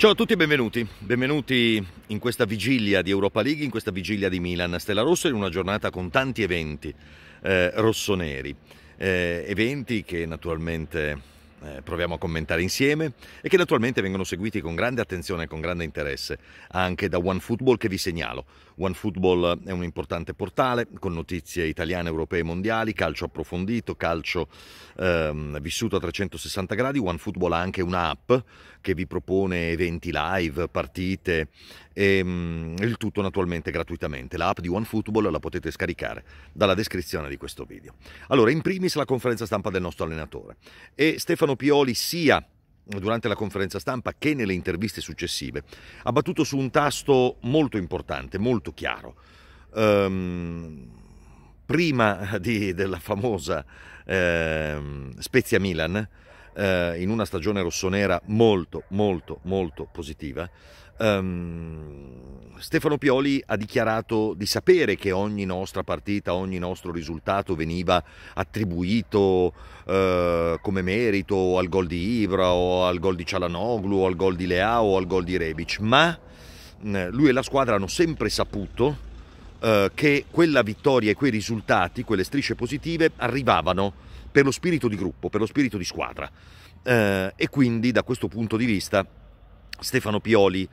Ciao a tutti e benvenuti, benvenuti in questa vigilia di Europa League, in questa vigilia di Milan Stella Rossa, in una giornata con tanti eventi eh, rossoneri, eh, eventi che naturalmente eh, proviamo a commentare insieme e che naturalmente vengono seguiti con grande attenzione e con grande interesse anche da OneFootball che vi segnalo. OneFootball è un importante portale con notizie italiane, europee e mondiali, calcio approfondito, calcio ehm, vissuto a 360 gradi. OneFootball ha anche un'app che vi propone eventi live, partite e ehm, mh, il tutto naturalmente gratuitamente. L'app di OneFootball la potete scaricare dalla descrizione di questo video. Allora, in primis la conferenza stampa del nostro allenatore e Stefano Pioli sia durante la conferenza stampa che nelle interviste successive, ha battuto su un tasto molto importante, molto chiaro. Um, prima di, della famosa eh, Spezia Milan, eh, in una stagione rossonera molto, molto, molto positiva, Um, Stefano Pioli ha dichiarato di sapere che ogni nostra partita, ogni nostro risultato veniva attribuito uh, come merito al gol di Ivra o al gol di Cialanoglu o al gol di Leao o al gol di Rebic, ma mm, lui e la squadra hanno sempre saputo uh, che quella vittoria e quei risultati, quelle strisce positive, arrivavano per lo spirito di gruppo, per lo spirito di squadra. Eh, e quindi da questo punto di vista Stefano Pioli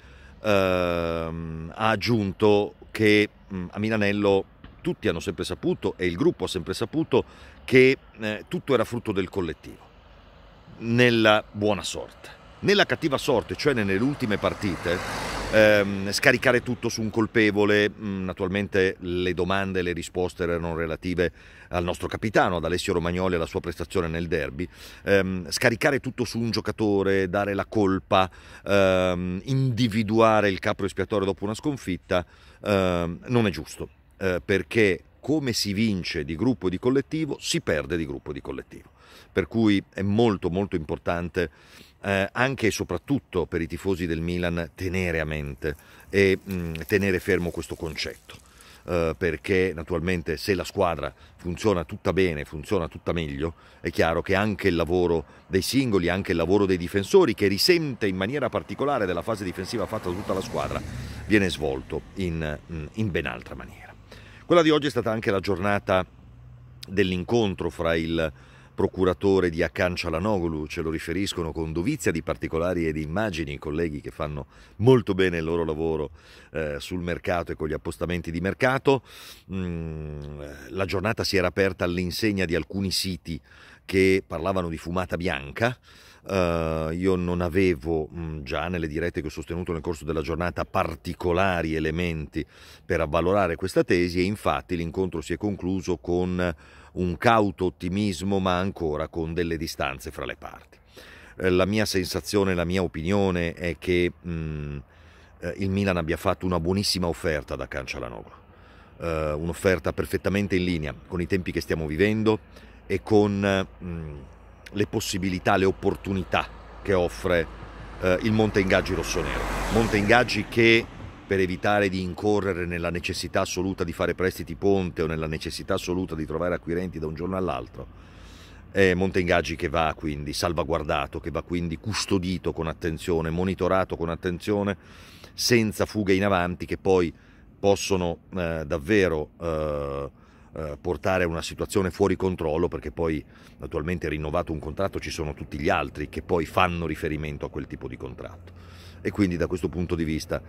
ehm, ha aggiunto che mh, a Milanello tutti hanno sempre saputo e il gruppo ha sempre saputo che eh, tutto era frutto del collettivo, nella buona sorte. Nella cattiva sorte, cioè nelle ultime partite, ehm, scaricare tutto su un colpevole. Mm, naturalmente le domande e le risposte erano relative al nostro capitano, ad Alessio Romagnoli e alla sua prestazione nel derby. Ehm, scaricare tutto su un giocatore, dare la colpa, ehm, individuare il capo espiatorio dopo una sconfitta ehm, non è giusto, eh, perché come si vince di gruppo e di collettivo, si perde di gruppo e di collettivo. Per cui è molto molto importante eh, anche e soprattutto per i tifosi del Milan tenere a mente e mh, tenere fermo questo concetto. Eh, perché naturalmente se la squadra funziona tutta bene, funziona tutta meglio, è chiaro che anche il lavoro dei singoli, anche il lavoro dei difensori, che risente in maniera particolare della fase difensiva fatta da tutta la squadra, viene svolto in, in ben altra maniera. Quella di oggi è stata anche la giornata dell'incontro fra il procuratore di Accancia Lanoglu, ce lo riferiscono con dovizia di particolari e di immagini i colleghi che fanno molto bene il loro lavoro eh, sul mercato e con gli appostamenti di mercato. Mm, la giornata si era aperta all'insegna di alcuni siti che parlavano di fumata bianca. Uh, io non avevo mh, mm, già nelle dirette che ho sostenuto nel corso della giornata particolari elementi per avvalorare questa tesi e infatti l'incontro si è concluso con un cauto ottimismo ma ancora con delle distanze fra le parti. Eh, la mia sensazione, la mia opinione è che mh, mm, eh, il Milan abbia fatto una buonissima offerta da Cancialanoglu, uh, eh, un'offerta perfettamente in linea con i tempi che stiamo vivendo e con mh, mm, le possibilità, le opportunità che offre uh, il Monte Ingaggi rossonero. Monte Ingaggi che per evitare di incorrere nella necessità assoluta di fare prestiti ponte o nella necessità assoluta di trovare acquirenti da un giorno all'altro. È Monte Ingaggi che va quindi salvaguardato, che va quindi custodito con attenzione, monitorato con attenzione, senza fughe in avanti che poi possono eh, davvero eh, eh, portare a una situazione fuori controllo perché poi naturalmente rinnovato un contratto ci sono tutti gli altri che poi fanno riferimento a quel tipo di contratto e quindi da questo punto di vista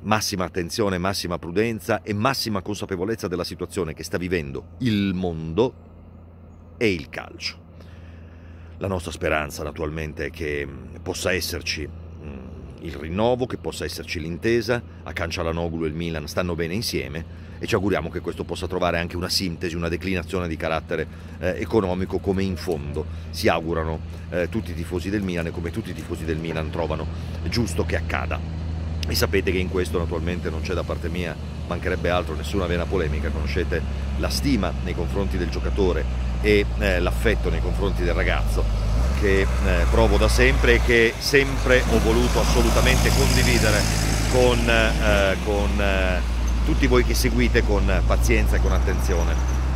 massima attenzione, massima prudenza e massima consapevolezza della situazione che sta vivendo il mondo e il calcio. La nostra speranza naturalmente è che possa esserci il rinnovo, che possa esserci l'intesa, a Cancialanoglu e il Milan stanno bene insieme e ci auguriamo che questo possa trovare anche una sintesi, una declinazione di carattere eh, economico come in fondo si augurano eh, tutti i tifosi del Milan e come tutti i tifosi del Milan trovano giusto che accada. E sapete che in questo naturalmente non c'è da parte mia, mancherebbe altro, nessuna vena polemica, conoscete la stima nei confronti del giocatore e eh, l'affetto nei confronti del ragazzo che eh, provo da sempre e che sempre ho voluto assolutamente condividere con, eh, con eh, tutti voi che seguite con pazienza e con attenzione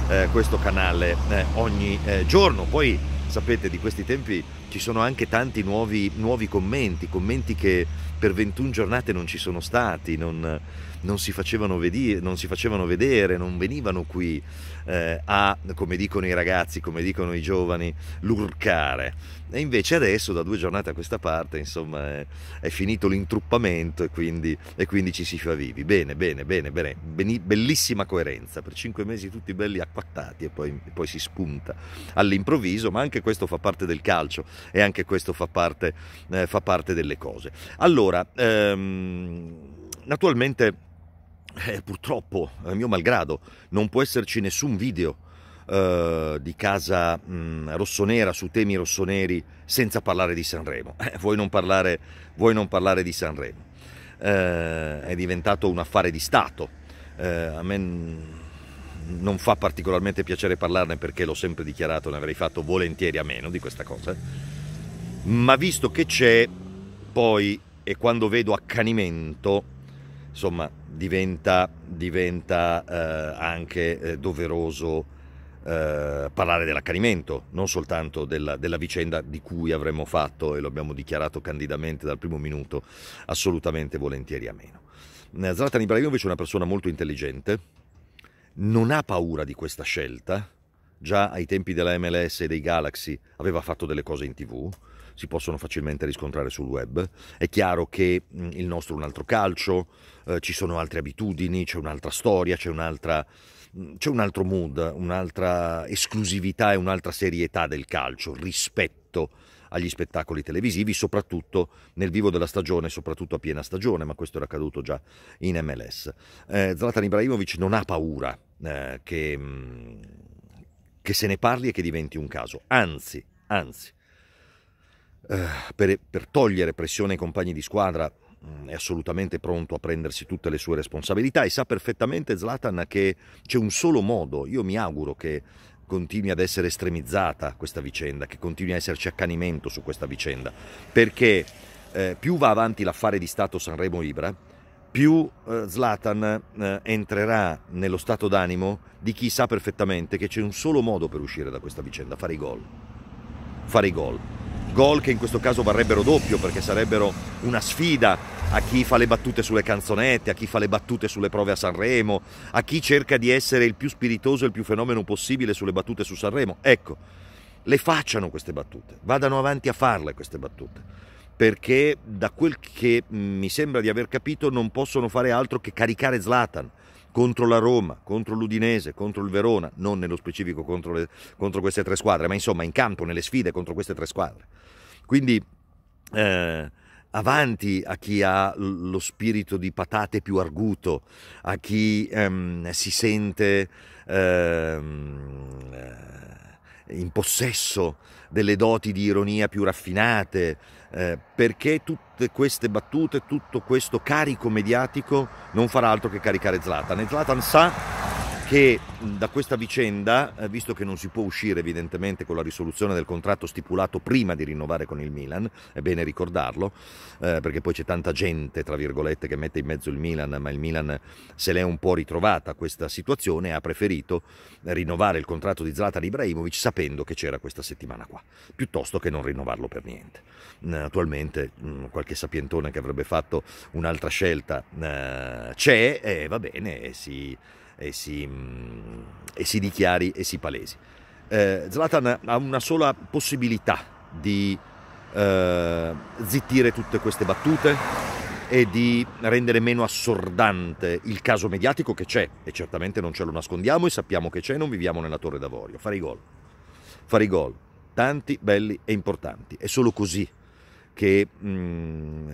eh, questo canale eh, ogni giorno. Poi sapete di questi tempi ci sono anche tanti nuovi, nuovi commenti, commenti che per 21 giornate non ci sono stati, non, non, si, facevano vedere, non si, facevano vedere, non venivano qui eh, a, come dicono i ragazzi, come dicono i giovani, lurcare. E invece adesso, da due giornate a questa parte, insomma, è, è finito l'intruppamento e quindi, e quindi, ci si fa vivi. Bene, bene, bene, bene, bellissima coerenza. Per cinque mesi tutti belli acquattati e poi, poi si spunta all'improvviso, ma anche questo fa parte del calcio e anche questo fa parte, eh, fa parte delle cose. Allora, allora, ehm, naturalmente, eh, purtroppo, eh, mio malgrado, non può esserci nessun video eh, di casa mh, mm, rossonera su temi rossoneri senza parlare di Sanremo. Eh, vuoi, non parlare, vuoi non parlare di Sanremo? Eh, è diventato un affare di Stato. Eh, a me non fa particolarmente piacere parlarne perché l'ho sempre dichiarato, ne avrei fatto volentieri a meno di questa cosa. Ma visto che c'è, poi e quando vedo accanimento, insomma, diventa, diventa eh, anche eh, doveroso eh, parlare dell'accanimento, non soltanto della, della, vicenda di cui avremmo fatto, e lo abbiamo dichiarato candidamente dal primo minuto, assolutamente volentieri a meno. Eh, Zlatan Ibrahimovic è una persona molto intelligente, non ha paura di questa scelta, già ai tempi della MLS e dei Galaxy aveva fatto delle cose in tv, si possono facilmente riscontrare sul web. È chiaro che il nostro è un altro calcio, eh, ci sono altre abitudini, c'è un'altra storia, c'è, un'altra, c'è un altro mood, un'altra esclusività e un'altra serietà del calcio rispetto agli spettacoli televisivi, soprattutto nel vivo della stagione, soprattutto a piena stagione, ma questo era accaduto già in MLS. Eh, Zlatan Ibrahimovic non ha paura eh, che, che se ne parli e che diventi un caso, anzi, anzi, eh, per, per togliere pressione ai compagni di squadra mm, è assolutamente pronto a prendersi tutte le sue responsabilità e sa perfettamente Zlatan che c'è un solo modo, io mi auguro che continui ad essere estremizzata questa vicenda, che continui a esserci accanimento su questa vicenda, perché eh, più va avanti l'affare di Stato Sanremo Ibra, più eh, Zlatan eh, entrerà nello stato d'animo di chi sa perfettamente che c'è un solo modo per uscire da questa vicenda, fare i gol. Fare i gol gol che in questo caso varrebbero doppio perché sarebbero una sfida a chi fa le battute sulle canzonette, a chi fa le battute sulle prove a Sanremo, a chi cerca di essere il più spiritoso e il più fenomeno possibile sulle battute su Sanremo. Ecco, le facciano queste battute, vadano avanti a farle queste battute, perché da quel che mi sembra di aver capito non possono fare altro che caricare Zlatan contro la Roma, contro l'Udinese, contro il Verona, non nello specifico contro, le, contro queste tre squadre, ma insomma in campo, nelle sfide contro queste tre squadre. Quindi eh, avanti a chi ha lo spirito di patate più arguto, a chi ehm, si sente ehm, eh, in possesso delle doti di ironia più raffinate, eh, perché tutte queste battute, tutto questo carico mediatico non farà altro che caricare Zlatan. E Zlatan sa che da questa vicenda, eh, visto che non si può uscire evidentemente con la risoluzione del contratto stipulato prima di rinnovare con il Milan, è bene ricordarlo, eh, perché poi c'è tanta gente, tra virgolette, che mette in mezzo il Milan, ma il Milan se l'è un po' ritrovata questa situazione ha preferito rinnovare il contratto di Zlatan Ibrahimovic sapendo che c'era questa settimana qua, piuttosto che non rinnovarlo per niente. Mm, attualmente mm, qualche sapientone che avrebbe fatto un'altra scelta eh, c'è e eh, va bene, si... Sì e si, mm, e si dichiari e si palesi. Eh, Zlatan ha una sola possibilità di eh, zittire tutte queste battute e di rendere meno assordante il caso mediatico che c'è e certamente non ce lo nascondiamo e sappiamo che c'è, non viviamo nella torre d'avorio. Fare i gol, fare i gol, tanti, belli e importanti. È solo così che... Mh, mm,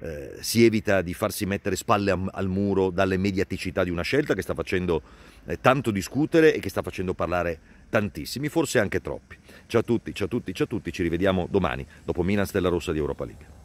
eh, si evita di farsi mettere spalle a, al muro dalle mediaticità di una scelta che sta facendo eh, tanto discutere e che sta facendo parlare tantissimi, forse anche troppi. Ciao a tutti, ciao a tutti, ciao a tutti, ci rivediamo domani dopo Milan Stella Rossa di Europa League.